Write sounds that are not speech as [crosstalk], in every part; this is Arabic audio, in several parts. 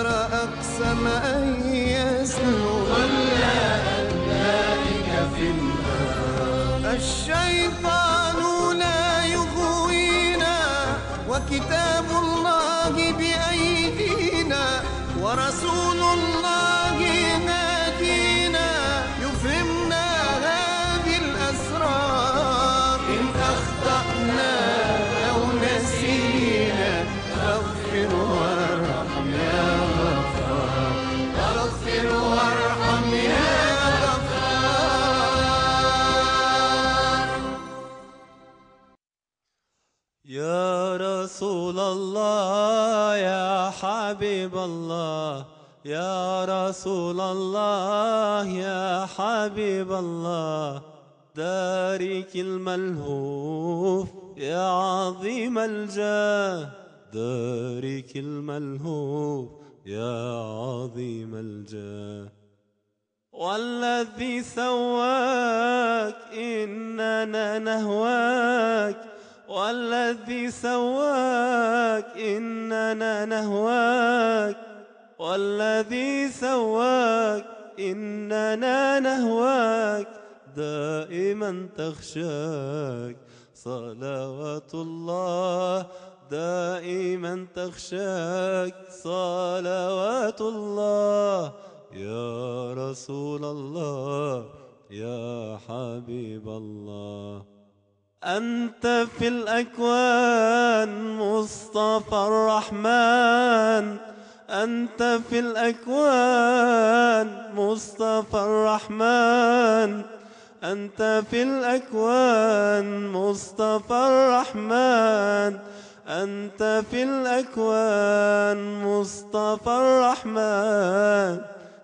ترى أقسى أن يسلو خلى أولئك في النار الشيطان لا يغوينا وكتاب الله بأيدينا ورسول حبيب الله دارك الملهوف يا عظيم الجاه دارك الملهوف يا عظيم الجاه والذي سواك إننا نهواك والذي سواك إننا نهواك والذي سواك إننا نهواك دائما تخشاك صلوات الله دائما تخشاك صلوات الله يا رسول الله يا حبيب الله أنت في الأكوان مصطفى الرحمن أنت في الأكوان مصطفى الرحمن أنت في الأكوان مصطفى الرحمن أنت في الأكوان مصطفى الرحمن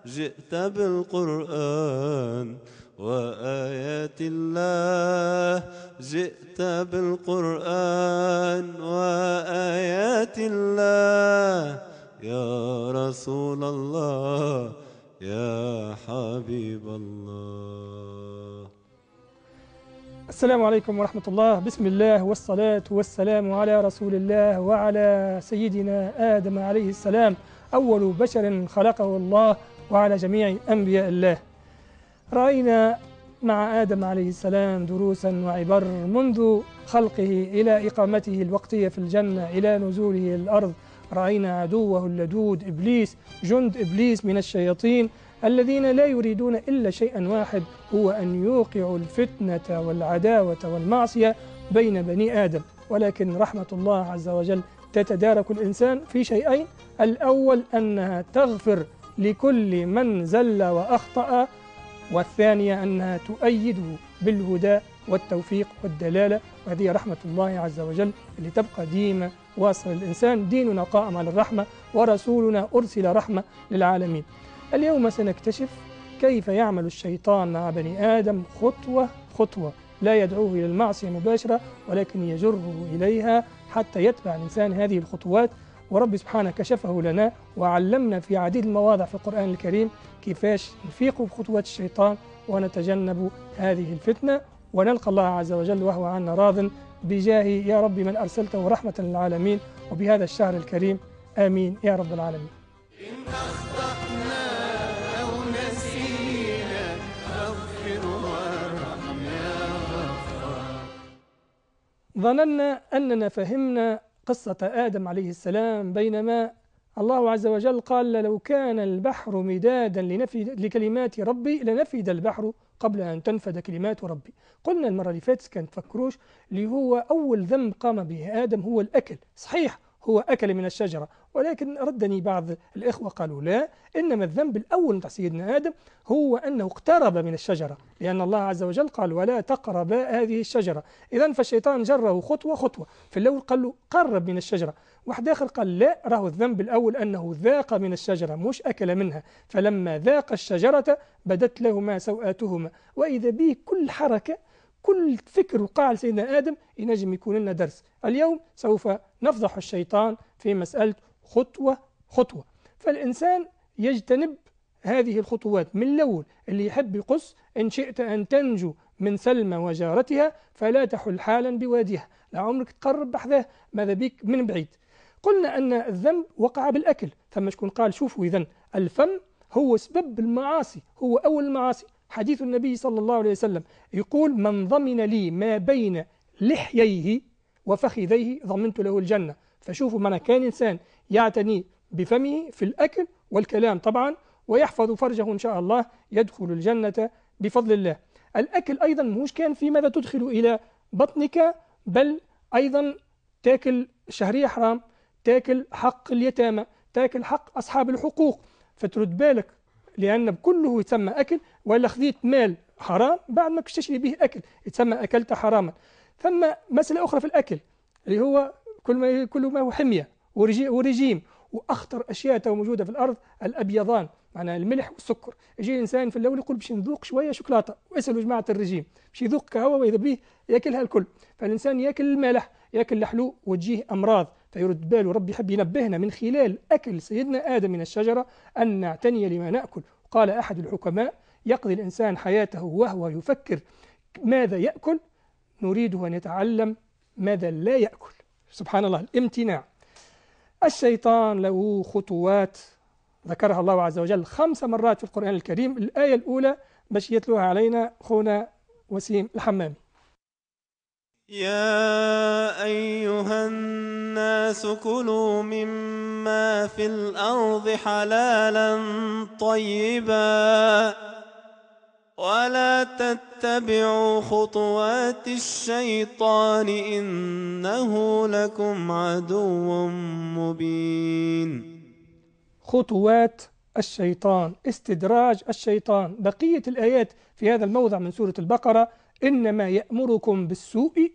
جئت بالقرآن وآيات الله جئت بالقرآن وآيات الله يا رسول الله يا حبيب الله السلام عليكم ورحمة الله بسم الله والصلاة والسلام على رسول الله وعلى سيدنا آدم عليه السلام أول بشر خلقه الله وعلى جميع أنبياء الله رأينا مع آدم عليه السلام دروسا وعبر منذ خلقه إلى إقامته الوقتية في الجنة إلى نزوله الأرض رأينا عدوه اللدود إبليس جند إبليس من الشياطين الذين لا يريدون إلا شيئا واحد هو أن يوقعوا الفتنة والعداوة والمعصية بين بني آدم ولكن رحمة الله عز وجل تتدارك الإنسان في شيئين الأول أنها تغفر لكل من زل وأخطأ والثانية أنها تؤيده بالهدى والتوفيق والدلالة وهذه رحمة الله عز وجل اللي تبقى ديما واصل الإنسان ديننا قائم على الرحمة ورسولنا أرسل رحمة للعالمين اليوم سنكتشف كيف يعمل الشيطان مع بني آدم خطوة خطوة لا يدعوه إلى المعصية مباشرة ولكن يجره إليها حتى يتبع الإنسان هذه الخطوات ورب سبحانه كشفه لنا وعلمنا في عديد المواضع في القرآن الكريم كيفاش نفيق بخطوات الشيطان ونتجنب هذه الفتنة ونلقى الله عز وجل وهو عنا راض بجاه يا رب من أرسلته رحمة للعالمين وبهذا الشهر الكريم آمين يا رب العالمين إن أخطأنا أو نسينا فاغفر وارحمنا ظننا أننا فهمنا قصة آدم عليه السلام بينما الله عز وجل قال لو كان البحر مدادا لكلمات ربي لنفد البحر قبل أن تنفذ كلمات ربي قلنا المرة اللي فاتت كان تفكروش اللي هو أول ذنب قام به آدم هو الأكل صحيح هو أكل من الشجرة ولكن ردني بعض الإخوة قالوا لا إنما الذنب الأول نتاع سيدنا آدم هو أنه اقترب من الشجرة لأن الله عز وجل قال ولا تقرب هذه الشجرة إذا فالشيطان جره خطوة خطوة في الأول قال له قرب من الشجرة واحد آخر قال لا راه الذنب الأول أنه ذاق من الشجرة مش أكل منها فلما ذاق الشجرة بدت لهما سوآتهما وإذا به كل حركة كل فكر وقع لسيدنا آدم ينجم يكون لنا درس اليوم سوف نفضح الشيطان في مسألة خطوة خطوة فالإنسان يجتنب هذه الخطوات من الأول اللي يحب يقص إن شئت أن تنجو من سلمى وجارتها فلا تحل حالا بواديها لا عمرك تقرب بحذاه ماذا بيك من بعيد قلنا أن الذنب وقع بالأكل ثم شكون قال شوفوا إذا الفم هو سبب المعاصي هو أول المعاصي حديث النبي صلى الله عليه وسلم يقول من ضمن لي ما بين لحييه وفخذيه ضمنت له الجنة فشوفوا معنا كان إنسان يعتني بفمه في الأكل والكلام طبعا ويحفظ فرجه إن شاء الله يدخل الجنة بفضل الله الأكل أيضا مش كان في ماذا تدخل إلى بطنك بل أيضا تاكل شهرية حرام تاكل حق اليتامى تاكل حق أصحاب الحقوق فترد بالك لأن كله يتسمى أكل ولا خذيت مال حرام بعد ما تشتري به أكل يتسمى أكلت حراما ثم مسألة أخرى في الأكل اللي هو كل ما كل ما هو حمية ورجيم واخطر اشياء تو موجوده في الارض الابيضان معناها الملح والسكر يجي الانسان في الاول يقول باش نذوق شويه شوكولاته واسالوا جماعه الرجيم باش يذوق قهوه واذا به ياكلها الكل فالانسان ياكل المالح ياكل الحلو وتجيه امراض فيرد باله ربي يحب ينبهنا من خلال اكل سيدنا ادم من الشجره ان نعتني لما ناكل قال احد الحكماء يقضي الانسان حياته وهو يفكر ماذا ياكل نريد ان يتعلم ماذا لا ياكل سبحان الله الامتناع الشيطان له خطوات ذكرها الله عز وجل خمس مرات في القرآن الكريم الآية الأولى باش يتلوها علينا خونا وسيم الحمامي يا أيها الناس كلوا مما في الأرض حلالا طيبا ولا تتبعوا خطوات الشيطان إنه لكم عدو مبين خطوات الشيطان استدراج الشيطان بقية الآيات في هذا الموضع من سورة البقرة إنما يأمركم بالسوء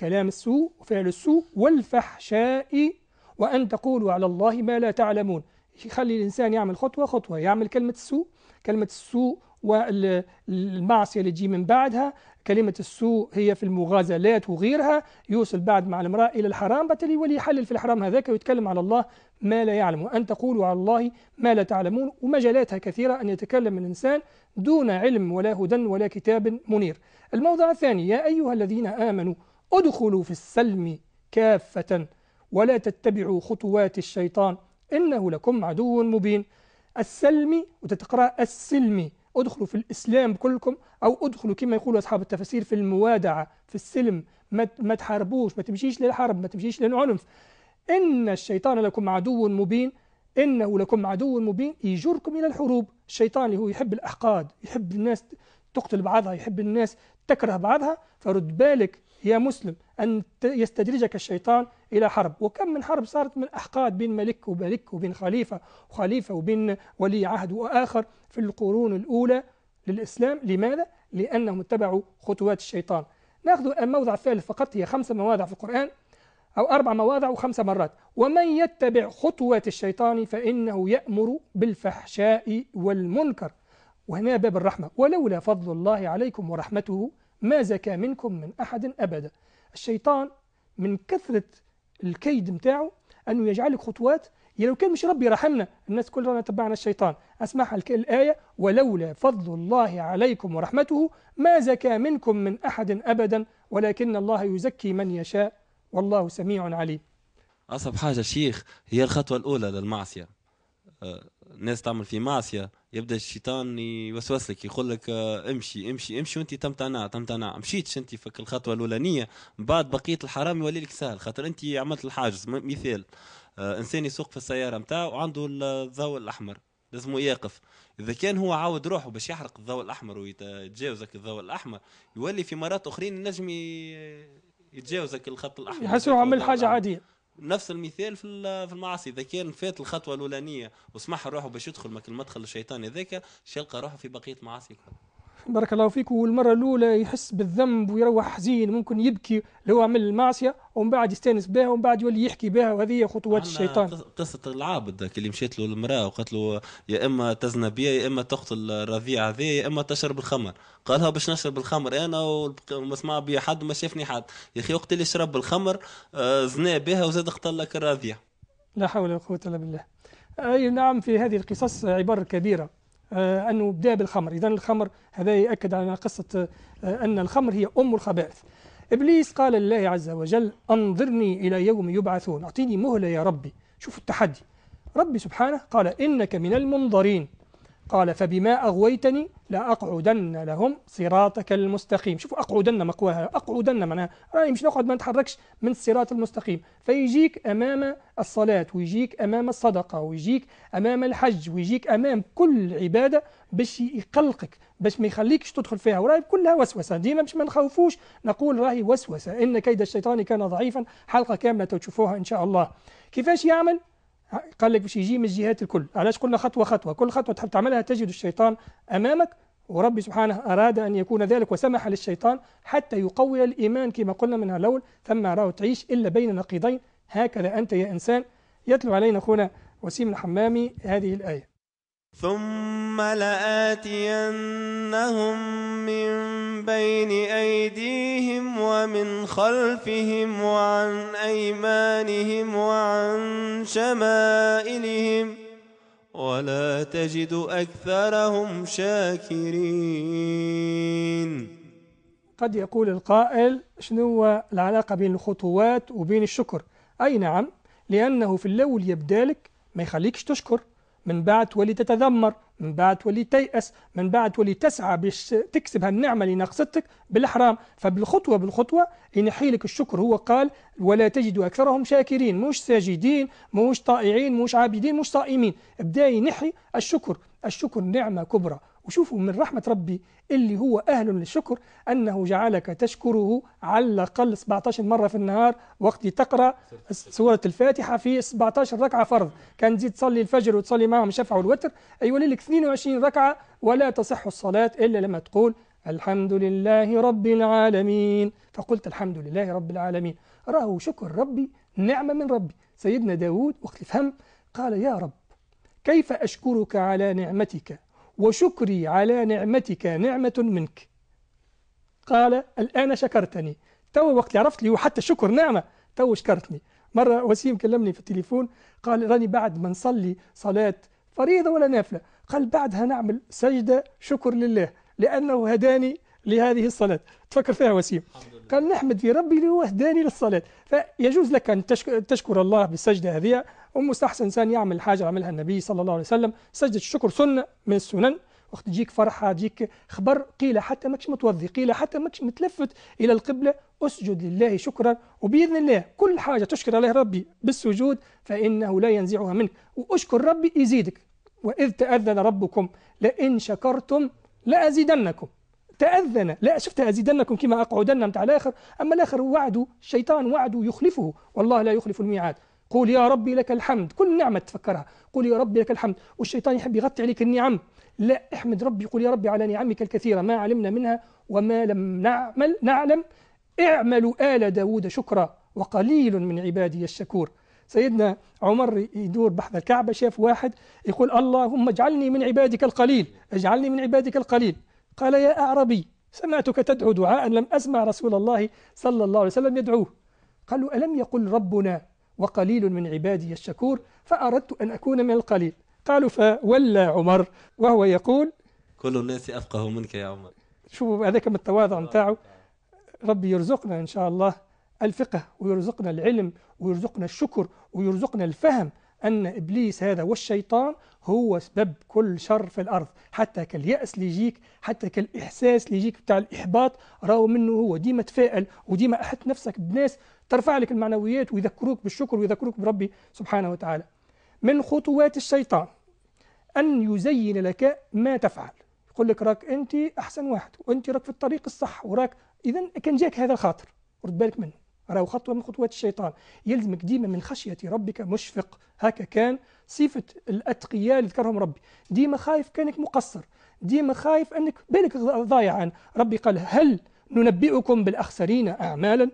كلام السوء وفعل السوء والفحشاء وأن تقولوا على الله ما لا تعلمون يخلي الإنسان يعمل خطوة خطوة يعمل كلمة السوء كلمة السوء والمعصية اللي تجي من بعدها كلمة السوء هي في المغازلات وغيرها يوصل بعد مع المرأة إلى الحرام بالتالي يولي يحلل في الحرام هذاك ويتكلم على الله ما لا يعلم وأن تقولوا على الله ما لا تعلمون ومجالاتها كثيرة أن يتكلم الإنسان دون علم ولا هدى ولا كتاب منير الموضع الثاني يا أيها الذين آمنوا ادخلوا في السلم كافة ولا تتبعوا خطوات الشيطان إنه لكم عدو مبين السلم وتتقرأ السلمي ادخلوا في الإسلام كلكم أو ادخلوا كما يقولوا أصحاب التفاسير في الموادعة في السلم ما, ما تحاربوش ما تمشيش للحرب ما تمشيش للعنف إن الشيطان لكم عدو مبين إنه لكم عدو مبين يجركم إلى الحروب الشيطان اللي هو يحب الأحقاد يحب الناس تقتل بعضها يحب الناس تكره بعضها فرد بالك يا مسلم أن يستدرجك الشيطان إلى حرب وكم من حرب صارت من أحقاد بين ملك وملك وبين خليفة وخليفة وبين ولي عهد وآخر في القرون الأولى للإسلام لماذا؟ لأنهم اتبعوا خطوات الشيطان ناخذ الموضع الثالث فقط هي خمسة مواضع في القرآن أو أربع مواضع وخمسة مرات ومن يتبع خطوات الشيطان فإنه يأمر بالفحشاء والمنكر وهنا باب الرحمة ولولا فضل الله عليكم ورحمته ما زكى منكم من أحد أبدا الشيطان من كثرة الكيد نتاعو أنه يجعلك خطوات يا لو كان مش ربي رحمنا الناس كلها تبعنا الشيطان أسمعها الآية ولولا فضل الله عليكم ورحمته ما زكى منكم من أحد أبدا ولكن الله يزكي من يشاء والله سميع عليم أصعب حاجة شيخ هي الخطوة الأولى للمعصية الناس تعمل في معصيه يبدا الشيطان يوسوس لك يقول لك آه، امشي امشي امشي وانت تمتنع تمتنع مشيتش انت فك الخطوه الاولانيه من بعد بقيه الحرام يولي لك سهل خاطر انت عملت الحاجز مثال آه، انسان يسوق في السياره نتاعه وعنده الضوء الاحمر لازم يقف اذا كان هو عاود روحه باش يحرق الضوء الاحمر ويتجاوزك الضوء الاحمر يولي في مرات اخرين النجم يتجاوزك الخط الاحمر يحس روحه عمل حاجه عاديه نفس المثال في في المعاصي اذا كان فات الخطوه الاولانيه وسمح روحه باش يدخل المدخل الشيطاني هذاك يلقى روحه في بقيه معاصي كلها بارك الله فيك والمرة الأولى يحس بالذنب ويروح حزين ممكن يبكي لو عمل المعصية ومن بعد يستانس بها ومن بعد يولي يحكي بها وهذه خطوات الشيطان قصة العابد ذاك اللي مشيت له المرأة وقالت له يا إما تزنى بيا يا إما تقتل الرضيع هذا يا إما تشرب الخمر قالها باش نشرب الخمر أنا وما سمع بيا حد وما شافني حد يا أخي وقت اللي شرب الخمر آه، زنا بها وزاد قتل لك الرضيع لا حول ولا قوة إلا بالله أي نعم في هذه القصص عبر كبيرة آه، أنه بدأ بالخمر إذا الخمر هذا يأكد على قصة آه، أن الخمر هي أم الخبائث إبليس قال لله عز وجل أنظرني إلى يوم يبعثون أعطيني مهلة يا ربي شوف التحدي ربي سبحانه قال إنك من المنظرين قال فبما أغويتني لأقعدن لهم صراطك المستقيم شوفوا أقعدن مقواها أقعدن معناها رأي مش نقعد ما نتحركش من الصراط المستقيم فيجيك أمام الصلاة ويجيك أمام الصدقة ويجيك أمام الحج ويجيك أمام كل عبادة باش يقلقك باش ما يخليكش تدخل فيها وراهي كلها وسوسة ديما باش ما نخوفوش نقول راهي وسوسة إن كيد الشيطان كان ضعيفا حلقة كاملة تشوفوها إن شاء الله كيفاش يعمل قال لك باش يجي من الجهات الكل علاش قلنا خطوة خطوة كل خطوة تحب تعملها تجد الشيطان أمامك وربي سبحانه أراد أن يكون ذلك وسمح للشيطان حتى يقوي الإيمان كما قلنا منها الأول ثم راه تعيش إلا بين نقيضين هكذا أنت يا إنسان يتلو علينا أخونا وسيم الحمامي هذه الآية ثم لآتينهم من بين أيديهم ومن خلفهم وعن أيمانهم وعن شمائلهم ولا تجد أكثرهم شاكرين قد يقول القائل شنو العلاقة بين الخطوات وبين الشكر أي نعم لأنه في الأول يبدالك ما يخليكش تشكر من بعد تتذمر من بعد تيأس من بعد تسعى باش تكسب هالنعمة اللي نقصتك بالحرام فبالخطوة بالخطوة لك الشكر هو قال ولا تجد أكثرهم شاكرين مش ساجدين مش طائعين مش عابدين مش صائمين بدا ينحي الشكر الشكر نعمة كبرى وشوفوا من رحمة ربي اللي هو أهل للشكر أنه جعلك تشكره على الأقل 17 مرة في النهار وقت تقرأ سورة الفاتحة في 17 ركعة فرض كان تزيد تصلي الفجر وتصلي معهم شفع والوتر أي لك 22 ركعة ولا تصح الصلاة إلا لما تقول الحمد لله رب العالمين فقلت الحمد لله رب العالمين راهو شكر ربي نعمة من ربي سيدنا داود وقت فهم قال يا رب كيف أشكرك على نعمتك وشكري على نعمتك نعمة منك قال الآن شكرتني تو وقت عرفت لي وحتى شكر نعمة تو شكرتني مرة وسيم كلمني في التليفون قال راني بعد ما نصلي صلاة فريضة ولا نافلة قال بعدها نعمل سجدة شكر لله لأنه هداني لهذه الصلاة تفكر فيها وسيم قال نحمد في ربي اللي هو هداني للصلاة فيجوز لك أن تشكر الله بالسجدة هذه ومستحسن إنسان يعمل حاجة عملها النبي صلى الله عليه وسلم سجد الشكر سنة من السنن وقت تجيك فرحة تجيك خبر قيل حتى ماكش متوضي قيل حتى ماكش متلفت إلى القبلة أسجد لله شكرا وبإذن الله كل حاجة تشكر عليها ربي بالسجود فإنه لا ينزعها منك وأشكر ربي يزيدك وإذ تأذن ربكم لئن شكرتم لأزيدنكم تأذن لا شفت أزيدنكم كما أقعدن متاع الآخر أما الآخر وعده الشيطان وعده يخلفه والله لا يخلف الميعاد قول يا ربي لك الحمد كل نعمة تفكرها قول يا ربي لك الحمد والشيطان يحب يغطي عليك النعم لا احمد ربي قل يا ربي على نعمك الكثيرة ما علمنا منها وما لم نعمل نعلم اعملوا آل داود شكرا وقليل من عبادي الشكور سيدنا عمر يدور بحث الكعبة شاف واحد يقول اللهم اجعلني من عبادك القليل اجعلني من عبادك القليل قال يا أعربي سمعتك تدعو دعاء لم أسمع رسول الله صلى الله عليه وسلم يدعوه قالوا ألم يقل ربنا وقليل من عبادي الشكور فأردت أن أكون من القليل قالوا فولى عمر وهو يقول كل الناس أفقه منك يا عمر شوفوا هذاك من التواضع نتاعو ربي يرزقنا إن شاء الله الفقه ويرزقنا العلم ويرزقنا الشكر ويرزقنا الفهم أن إبليس هذا والشيطان هو سبب كل شر في الأرض حتى كاليأس اللي يجيك حتى كالإحساس اللي يجيك بتاع الإحباط راهو منه هو ديما تفائل وديما أحط نفسك بناس ترفع لك المعنويات ويذكروك بالشكر ويذكروك بربي سبحانه وتعالى من خطوات الشيطان أن يزين لك ما تفعل يقول لك راك أنت أحسن واحد وأنت راك في الطريق الصح وراك إذا كان جاك هذا الخاطر رد بالك منه راهو خطوة من خطوات الشيطان يلزمك ديما من خشية ربك مشفق هكا كان صفة الأتقياء اللي ذكرهم ربي ديما خايف كانك مقصر ديما خايف أنك بالك عن ربي قال هل ننبئكم بالأخسرين أعمالا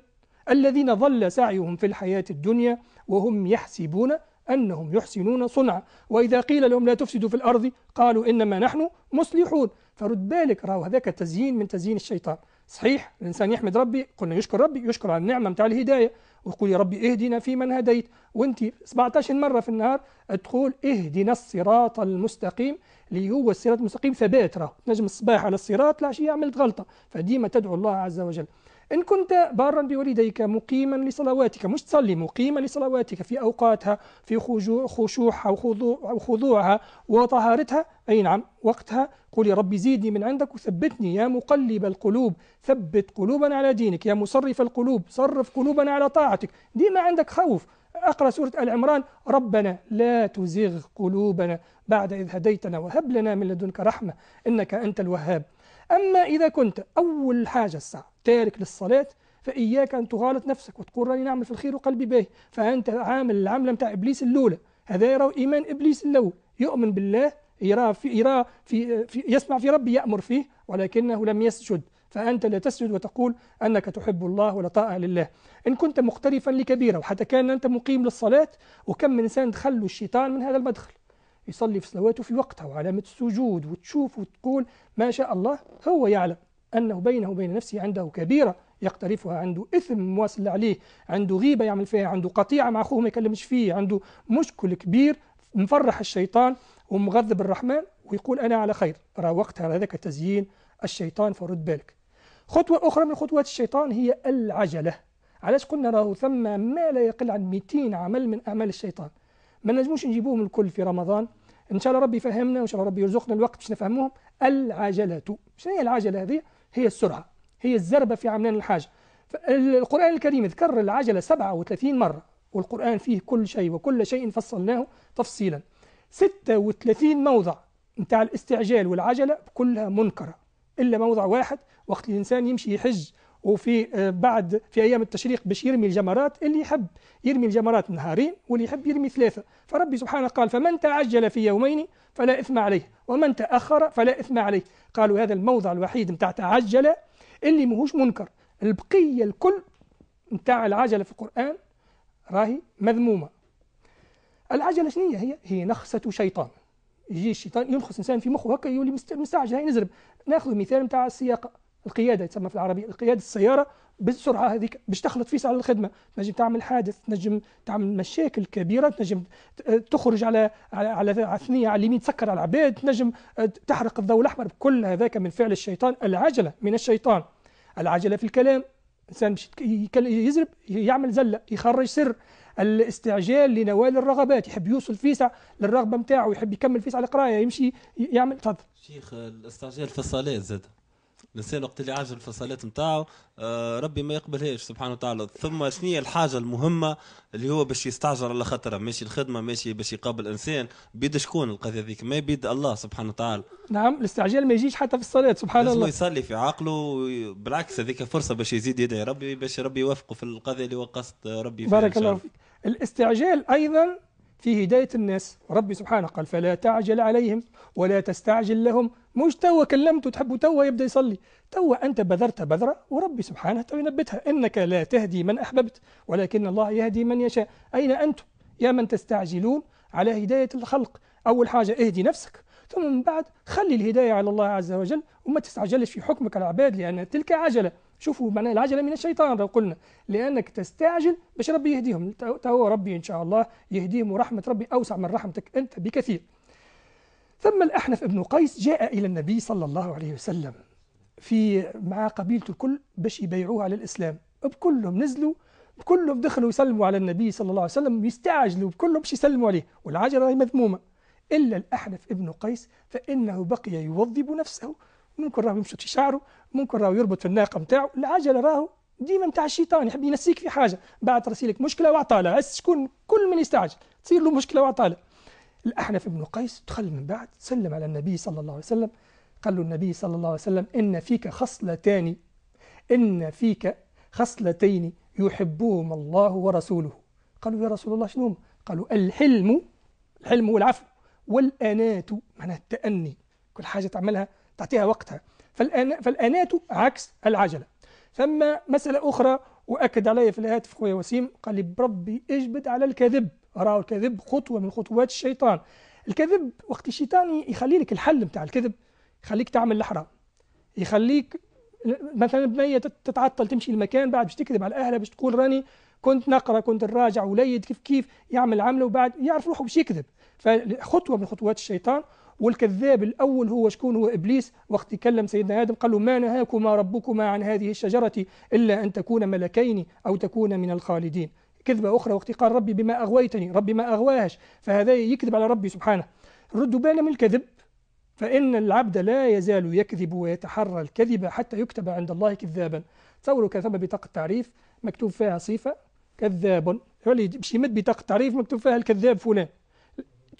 الذين ظل سعيهم في الحياة الدنيا وهم يحسبون أنهم يحسنون صنعا وإذا قيل لهم لا تفسدوا في الأرض قالوا إنما نحن مصلحون فرد بالك راهو هذاك تزيين من تزيين الشيطان صحيح الإنسان يحمد ربي قلنا يشكر ربي يشكر على النعمة متاع الهداية ويقول يا ربي اهدنا فيمن هديت وانت 17 مرة في النهار تقول اهدنا الصراط المستقيم اللي هو الصراط المستقيم ثبات راه تنجم الصباح على الصراط العشية عملت غلطة فديما تدعو الله عز وجل إن كنت بارا بوالديك مقيما لصلواتك مش تصلي مقيما لصلواتك في أوقاتها في خشوعها وخضوعها وطهارتها أي نعم وقتها قل يا ربي زيدني من عندك وثبتني يا مقلب القلوب ثبت قلوبنا على دينك يا مصرف القلوب صرف قلوبنا على طاعتك ديما عندك خوف اقرا سوره ال عمران ربنا لا تزغ قلوبنا بعد اذ هديتنا وهب لنا من لدنك رحمه انك انت الوهاب أما إذا كنت أول حاجة الساعة تارك للصلاة فإياك أن تغالط نفسك وتقول راني نعمل في الخير وقلبي باهي فأنت عامل العملة نتاع إبليس الأولى هذا يرى إيمان إبليس الأول يؤمن بالله يرى في يرى في, في يسمع في ربي يأمر فيه ولكنه لم يسجد فأنت لا تسجد وتقول أنك تحب الله ولا طاعة لله إن كنت مختلفا لكبيرة وحتى كان أنت مقيم للصلاة وكم من إنسان دخل الشيطان من هذا المدخل يصلي في صلواته في وقتها وعلامة السجود وتشوف وتقول ما شاء الله هو يعلم أنه بينه وبين نفسه عنده كبيرة يقترفها عنده إثم مواصل عليه عنده غيبة يعمل فيها عنده قطيعة مع أخوه ما يكلمش فيه عنده مشكل كبير مفرح الشيطان ومغضب الرحمن ويقول أنا على خير راه وقتها هذاك تزيين الشيطان فرد بالك خطوة أخرى من خطوات الشيطان هي العجلة علاش قلنا راهو ثم ما لا يقل عن 200 عمل من أعمال الشيطان ما نجموش نجيبوهم الكل في رمضان ان شاء الله ربي يفهمنا وان شاء الله ربي يرزقنا الوقت باش نفهموهم العجله شنو هي العجله هذه هي السرعه هي الزربه في عملان الحاجه القران الكريم ذكر العجله 37 مره والقران فيه كل شيء وكل شيء فصلناه تفصيلا 36 موضع نتاع الاستعجال والعجله كلها منكره الا موضع واحد وقت الانسان يمشي يحج وفي آه، بعد في ايام التشريق باش يرمي الجمرات اللي يحب يرمي الجمرات نهارين واللي يحب يرمي ثلاثه فربي سبحانه قال فمن تعجل في يومين فلا اثم عليه ومن تاخر فلا اثم عليه قالوا هذا الموضع الوحيد نتاع تعجل اللي ماهوش منكر البقيه الكل نتاع العجله في القران راهي مذمومه العجله شنو هي هي نخسه شيطان يجي الشيطان ينخس انسان في مخه هكا يولي مستعجل هاي نزرب ناخذ مثال نتاع السياقه القياده يتسمى في العربي القياده السياره بالسرعه هذيك باش تخلط فيس على الخدمه تنجم تعمل حادث تنجم تعمل مشاكل كبيره تنجم آه، تخرج على على على ثنيه على اليمين تسكر على العباد تنجم آه، تحرق الضوء الاحمر كل هذاك من فعل الشيطان العجله من الشيطان العجله في الكلام الانسان باش يزرب يعمل زله يخرج سر الاستعجال لنوال الرغبات يحب يوصل فيسع للرغبه نتاعو يحب يكمل فيسع القرايه يمشي يعمل تفضل شيخ الاستعجال في الصلاه زاد الانسان وقت اللي عاجل الفصلات نتاعو آه، ربي ما يقبلهاش سبحانه وتعالى ثم شنو هي الحاجه المهمه اللي هو باش يستعجل على خاطرها ماشي الخدمه ماشي باش يقابل انسان بيد شكون القضيه هذيك ما بيد الله سبحانه وتعالى نعم الاستعجال ما يجيش حتى في الصلاه سبحان الله يصلي في عقله بالعكس هذيك فرصه باش يزيد يدعي ربي باش ربي يوفقه في القضيه اللي هو قصد ربي فيها بارك الله فيك الاستعجال ايضا في هداية الناس ربي سبحانه قال فلا تعجل عليهم ولا تستعجل لهم مش توا كلمته تحب توا يبدأ يصلي توا أنت بذرت بذرة وربي سبحانه تو ينبتها إنك لا تهدي من أحببت ولكن الله يهدي من يشاء أين أنتم يا من تستعجلون على هداية الخلق أول حاجة اهدي نفسك ثم من بعد خلي الهداية على الله عز وجل وما تستعجلش في حكمك على العباد لأن تلك عجلة شوفوا معنى العجلة من الشيطان لو قلنا لأنك تستعجل باش ربي يهديهم تو ربي إن شاء الله يهديهم ورحمة ربي أوسع من رحمتك أنت بكثير ثم الأحنف ابن قيس جاء إلى النبي صلى الله عليه وسلم في مع قبيلته الكل باش يبيعوه على الإسلام بكلهم نزلوا بكلهم دخلوا يسلموا على النبي صلى الله عليه وسلم يستعجلوا بكلهم باش يسلموا عليه والعجلة مذمومة إلا الأحنف ابن قيس فإنه بقي يوظب نفسه ممكن راهو يمشط في شعره ممكن راهو يربط في الناقه نتاعو العجله راهو ديما نتاع الشيطان يحب ينسيك في حاجه بعد رسيلك مشكله وعطالة هس شكون كل من يستعجل تصير له مشكله وعطالة الاحنف بن قيس دخل من بعد سلم على النبي صلى الله عليه وسلم قال له النبي صلى الله عليه وسلم ان فيك خصلتان ان فيك خصلتين يحبهما الله ورسوله قالوا يا رسول الله شنو قالوا الحلم الحلم والعفو والاناه معناها التاني كل حاجه تعملها تعطيها وقتها فالأنا فالأناة عكس العجلة ثم مسألة أخرى وأكد علي في الهاتف خويا وسيم قال لي بربي اجبد على الكذب راه الكذب خطوة من خطوات الشيطان الكذب وقت الشيطان يخلي لك الحل نتاع الكذب يخليك تعمل الحرام يخليك مثلا بنيه تتعطل تمشي لمكان بعد باش تكذب على اهلها باش تقول راني كنت نقرا كنت نراجع وليد كيف كيف يعمل عمله وبعد يعرف روحه باش يكذب فخطوه من خطوات الشيطان والكذاب الأول هو شكون هو إبليس وقت كلم سيدنا آدم قال له ما نهاكما ربكما عن هذه الشجرة إلا أن تكون ملكين أو تكون من الخالدين كذبة أخرى وقت قال ربي بما أغويتني ربي ما أغواهش فهذا يكذب على ربي سبحانه ردوا بالنا من الكذب فإن العبد لا يزال يكذب ويتحرى الكذب حتى يكتب عند الله كذابا تصوروا كان ثم بطاقة تعريف مكتوب فيها صفة كذاب يولي باش يمد بطاقة تعريف مكتوب فيها الكذاب فلان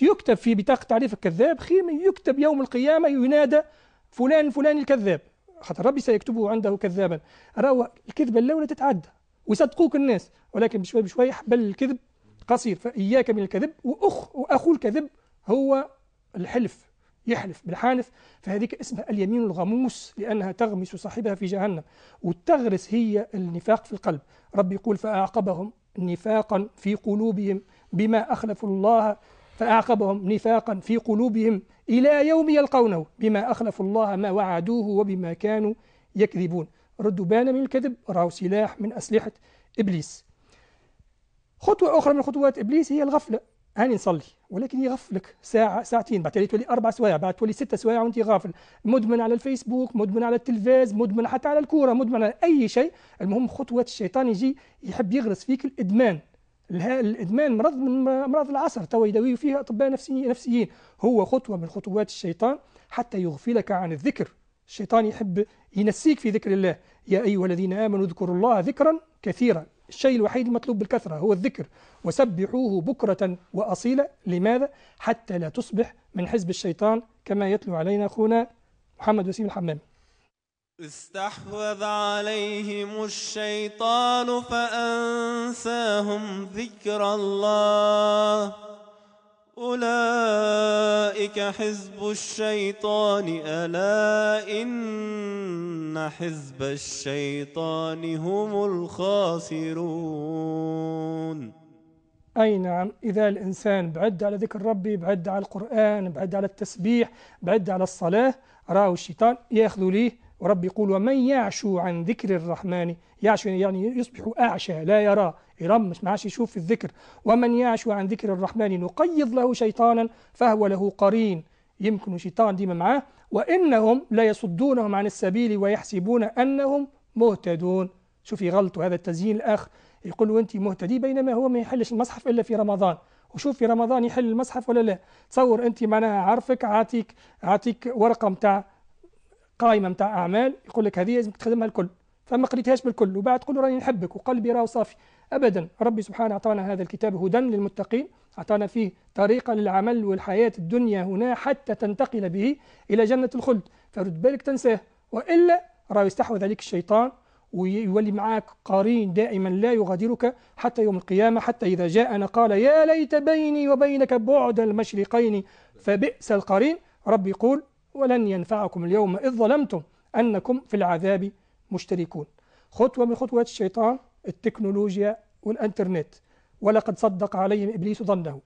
يكتب في بطاقة تعريف الكذاب خير من يكتب يوم القيامة ينادى فلان فلان الكذاب خاطر ربي سيكتبه عنده كذابا راهو الكذبة الأولى تتعدى ويصدقوك الناس ولكن بشوي بشوي حبل الكذب قصير فإياك من الكذب وأخ وأخو الكذب هو الحلف يحلف بالحانث فهذيك اسمها اليمين الغموس لأنها تغمس صاحبها في جهنم وتغرس هي النفاق في القلب رب يقول فأعقبهم نفاقا في قلوبهم بما أخلفوا الله فأعقبهم نفاقا في قلوبهم إلى يوم يلقونه بما أخلفوا الله ما وعدوه وبما كانوا يكذبون ردوا بان من الكذب رأوا سلاح من أسلحة إبليس خطوة أخرى من خطوات إبليس هي الغفلة هاني نصلي ولكن يغفلك ساعة ساعتين بعد تولي أربع سوايع بعد تولي ستة سوايع وأنت غافل مدمن على الفيسبوك مدمن على التلفاز مدمن حتى على الكورة مدمن على أي شيء المهم خطوة الشيطان يجي يحب يغرس فيك الإدمان الادمان مرض من امراض العصر تو يداوي فيه اطباء نفسيين هو خطوه من خطوات الشيطان حتى يغفلك عن الذكر الشيطان يحب ينسيك في ذكر الله يا ايها الذين امنوا اذكروا الله ذكرا كثيرا الشيء الوحيد المطلوب بالكثره هو الذكر وسبحوه بكره واصيلا لماذا حتى لا تصبح من حزب الشيطان كما يتلو علينا اخونا محمد وسيم الحمام استحوذ عليهم الشيطان فأنساهم ذكر الله أولئك حزب الشيطان ألا إن حزب الشيطان هم الخاسرون أي نعم إذا الإنسان بعد على ذكر ربي بعد على القرآن بعد على التسبيح بعد على الصلاة راه الشيطان يأخذ ليه ورب يقول ومن يعشو عن ذكر الرحمن يعشو يعني يصبح أعشى لا يرى يرمش ما عادش يشوف في الذكر ومن يعشو عن ذكر الرحمن نقيض له شيطانا فهو له قرين يمكن شيطان ديما معاه وإنهم لا يصدونهم عن السبيل ويحسبون أنهم مهتدون شوفي غلطوا هذا التزيين الآخر يقول وانت مهتدي بينما هو ما يحلش المصحف إلا في رمضان وشوف في رمضان يحل المصحف ولا لا تصور انت معناها عارفك عاتيك عاتيك ورقه نتاع قائمه نتاع اعمال يقول لك هذه لازمك تخدمها الكل فما قريتهاش بالكل وبعد تقول راني نحبك وقلبي راه صافي ابدا ربي سبحانه اعطانا هذا الكتاب هدى للمتقين اعطانا فيه طريقه للعمل والحياه الدنيا هنا حتى تنتقل به الى جنه الخلد فرد بالك تنساه والا راه يستحوذ عليك الشيطان ويولي معاك قرين دائما لا يغادرك حتى يوم القيامة حتى إذا جاءنا قال يا ليت بيني وبينك بعد المشرقين فبئس القرين ربي يقول ولن ينفعكم اليوم إذ ظلمتم أنكم في العذاب مشتركون خطوة من خطوات الشيطان التكنولوجيا والأنترنت ولقد صدق عليهم إبليس ظنه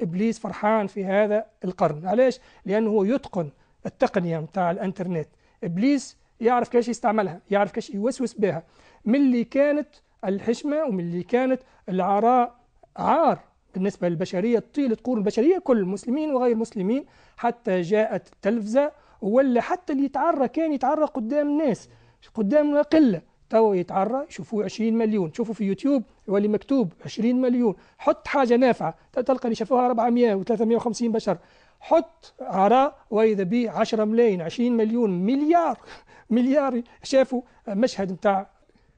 إبليس فرحان في هذا القرن علاش؟ لأنه هو يتقن التقنية متاع الأنترنت إبليس يعرف كيف يستعملها يعرف كيف يوسوس بها من اللي كانت الحشمة ومن اللي كانت العراء عار بالنسبة للبشرية طيلة قرون البشرية كل المسلمين وغير المسلمين حتى جاءت التلفزة ولا حتى اللي يتعرى كان يتعرى قدام الناس قدام قلة تو يتعرى يشوفوه 20 مليون شوفوا في يوتيوب يولي مكتوب 20 مليون حط حاجة نافعة تلقى اللي شافوها 400 و350 بشر حط عراء واذا به 10 ملايين 20 مليون مليار [laughs] مليار شافوا مشهد نتاع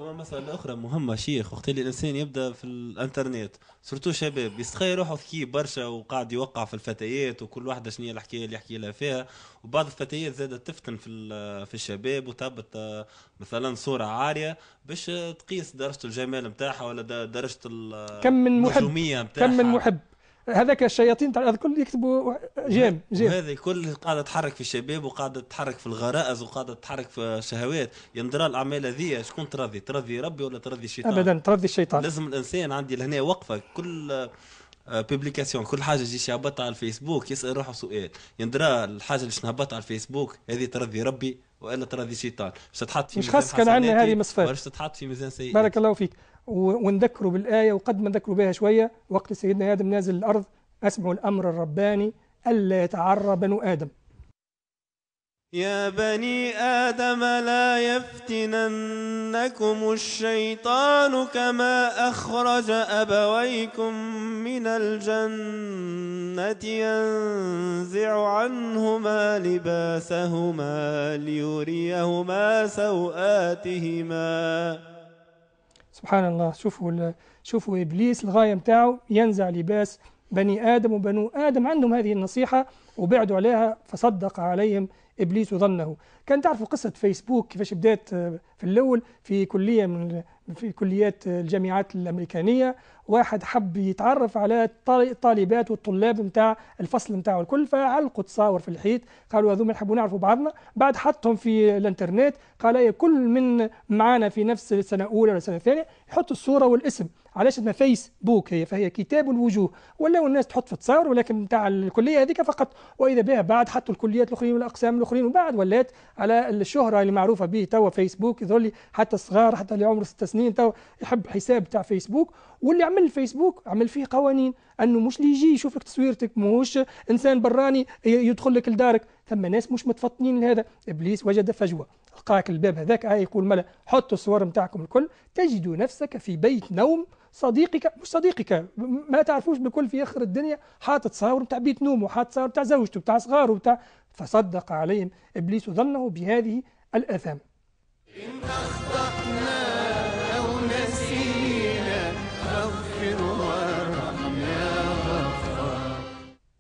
مسألة أخرى مهمة شيخ وقت اللي الإنسان يبدأ في الإنترنت سورتو شباب يستخي روحه ذكي برشا وقاعد يوقع في الفتيات وكل واحدة شنو الحكاية اللي يحكي لها فيها وبعض الفتيات زادت تفتن في في الشباب وتهبط آه، مثلا صورة عارية باش تقيس درجة الجمال نتاعها ولا درجة كم من محب كم من محب هذاك الشياطين تاع الكل يكتبوا جيم جيم هذه كل قاعده تحرك في الشباب وقاعده تحرك في الغرائز وقاعده تحرك في الشهوات يندرى الاعمال هذه شكون ترضي ترضي ربي ولا ترضي الشيطان ابدا ترضي الشيطان لازم الانسان عندي لهنا وقفه كل بيبليكاسيون آه، كل حاجه تجي يهبطها على الفيسبوك يسال روحه سؤال يندرى الحاجه اللي نهبطها على الفيسبوك هذه ترضي ربي والا ترضي الشيطان باش تتحط في مش خاص كان عندنا هذه مصفات باش تتحط في ميزان سيء بارك الله فيك ونذكره بالآية وقد ما نذكره بها شوية وقت سيدنا آدم نازل الأرض أسمعوا الأمر الرباني ألا يتعرى بنو آدم يا بني آدم لا يفتننكم الشيطان كما أخرج أبويكم من الجنة ينزع عنهما لباسهما ليريهما سوآتهما سبحان الله شوفوا شوفوا ابليس الغايه نتاعو ينزع لباس بني ادم وبنو ادم عندهم هذه النصيحه وبعدوا عليها فصدق عليهم ابليس ظنه كان تعرفوا قصه فيسبوك كيفاش بدات آه، في الاول في كليه من في كليات الجامعات الامريكانيه واحد حب يتعرف على الطالبات والطلاب نتاع الفصل نتاعو الكل فعلقوا تصاور في الحيط قالوا هذوما نحبوا نعرفوا بعضنا بعد حطهم في الانترنت قال كل من معانا في نفس السنه الاولى ولا السنه الثانيه يحط الصوره والاسم علاش اسمها فيسبوك هي فهي كتاب الوجوه ولاو الناس تحط في تصاور ولكن نتاع الكليه هذيك فقط واذا بها بعد حطوا الكليات الاخرين والاقسام الاخرين وبعد ولات على الشهره اللي معروفه به توا فيسبوك يظل حتى الصغار حتى اللي عمره ست سنين توا يحب حساب تاع فيسبوك واللي عمل الفيسبوك عمل فيه قوانين انه مش اللي يجي يشوف لك تصويرتك مش انسان براني يدخل لك لدارك ثم ناس مش متفطنين لهذا ابليس وجد فجوه لقاك الباب هذاك هاي آه، يقول ملا حطوا الصور نتاعكم الكل تجد نفسك في بيت نوم صديقك مش صديقك ما تعرفوش بكل في اخر الدنيا حاطط صور نتاع بيت نومه وحاطط صور نتاع زوجته بتاع صغاره وبتاع فصدق عليهم ابليس ظنه بهذه الاثام إن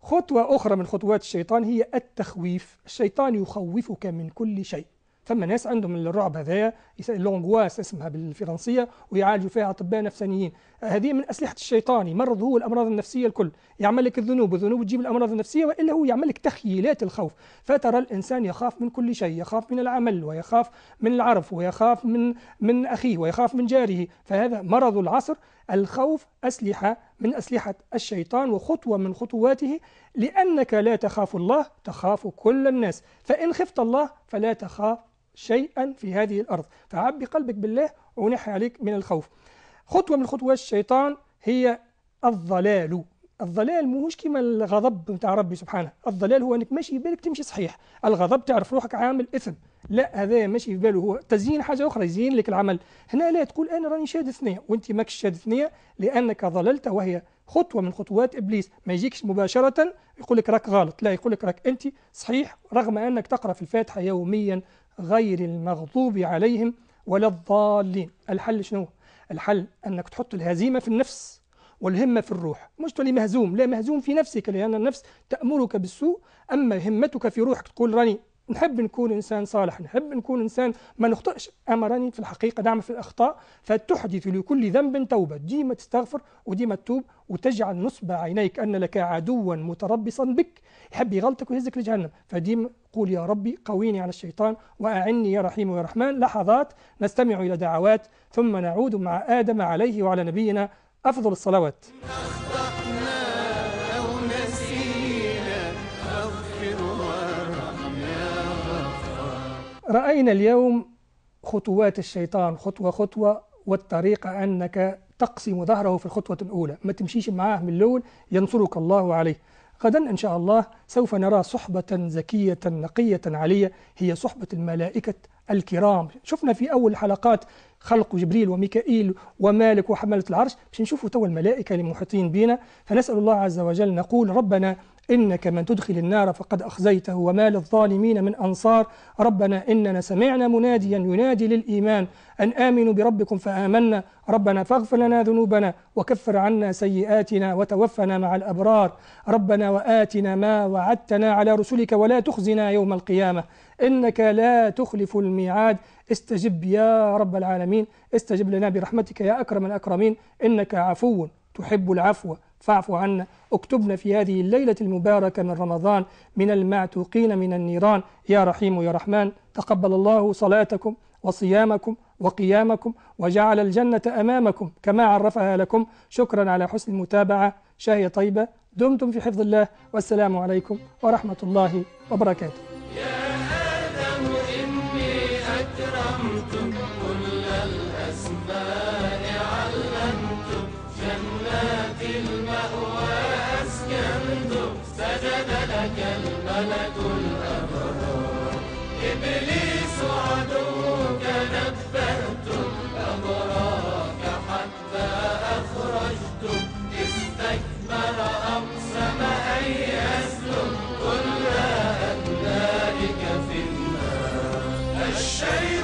خطوة أخرى من خطوات الشيطان هي التخويف الشيطان يخوفك من كل شيء ثم ناس عندهم الرعب هذايا لونغواس اسمها بالفرنسيه ويعالجوا فيها اطباء نفسانيين هذه من اسلحه الشيطان يمرض هو الامراض النفسيه الكل يعمل لك الذنوب والذنوب تجيب الامراض النفسيه والا هو يعمل لك تخيلات الخوف فترى الانسان يخاف من كل شيء يخاف من العمل ويخاف من العرف ويخاف من من اخيه ويخاف من جاره فهذا مرض العصر الخوف أسلحة من أسلحة الشيطان وخطوة من خطواته لأنك لا تخاف الله تخاف كل الناس فإن خفت الله فلا تخاف شيئا في هذه الأرض فعبي قلبك بالله ونحي عليك من الخوف خطوة من خطوات الشيطان هي الضلال الضلال مهوش كما الغضب بتاع ربي سبحانه الضلال هو انك ماشي بالك تمشي صحيح الغضب تعرف روحك عامل إثم لا هذا ماشي في باله هو تزيين حاجه اخرى يزين لك العمل هنا لا تقول انا راني شاد ثنيه وانت ماكش شاد ثنيه لانك ضللت وهي خطوه من خطوات ابليس ما يجيكش مباشره يقول لك راك غلط لا يقول لك راك انت صحيح رغم انك تقرا في الفاتحه يوميا غير المغضوب عليهم ولا الضالين الحل شنو الحل انك تحط الهزيمه في النفس والهمه في الروح مش تولي مهزوم لا مهزوم في نفسك لان النفس تامرك بالسوء اما همتك في روحك تقول راني نحب نكون إنسان صالح نحب نكون إنسان ما نخطئش امرني في الحقيقة نعمل في الأخطاء فتحدث لكل ذنب توبة ديما تستغفر وديما تتوب وتجعل نصب عينيك أن لك عدوا متربصا بك يحب يغلطك ويهزك لجهنم فديما قول يا ربي قويني على الشيطان وأعني يا رحيم يا رحمن لحظات نستمع إلى دعوات ثم نعود مع آدم عليه وعلى نبينا أفضل الصلوات رأينا اليوم خطوات الشيطان خطوة خطوة والطريقة أنك تقسم ظهره في الخطوة الأولى ما تمشيش معاه من الأول ينصرك الله عليه غدا إن شاء الله سوف نرى صحبة زكية نقية عالية هي صحبة الملائكة الكرام شفنا في أول الحلقات خلق جبريل وميكائيل ومالك وحملة العرش باش نشوفوا توا الملائكة المحيطين بنا فنسأل الله عز وجل نقول ربنا إنك من تدخل النار فقد أخزيته وما للظالمين من أنصار ربنا إننا سمعنا مناديا ينادي للإيمان أن آمنوا بربكم فآمنا ربنا فاغفر لنا ذنوبنا وكفر عنا سيئاتنا وتوفنا مع الأبرار ربنا وآتنا ما وعدتنا على رسلك ولا تخزنا يوم القيامة إنك لا تخلف الميعاد استجب يا رب العالمين استجب لنا برحمتك يا أكرم الأكرمين إنك عفو تحب العفو فاعف عنا اكتبنا في هذه الليلة المباركة من رمضان من المعتوقين من النيران يا رحيم يا رحمن تقبل الله صلاتكم وصيامكم وقيامكم وجعل الجنة أمامكم كما عرفها لكم شكرا على حسن المتابعة شاهية طيبة دمتم في حفظ الله والسلام عليكم ورحمة الله وبركاته يا آدم إني أكرمتك ضلالة الأبرار إبليس عدوك نبهت أضراك حتى أخرجت استكبر أقسم أن يسلم كل أبنائك في النار الشيء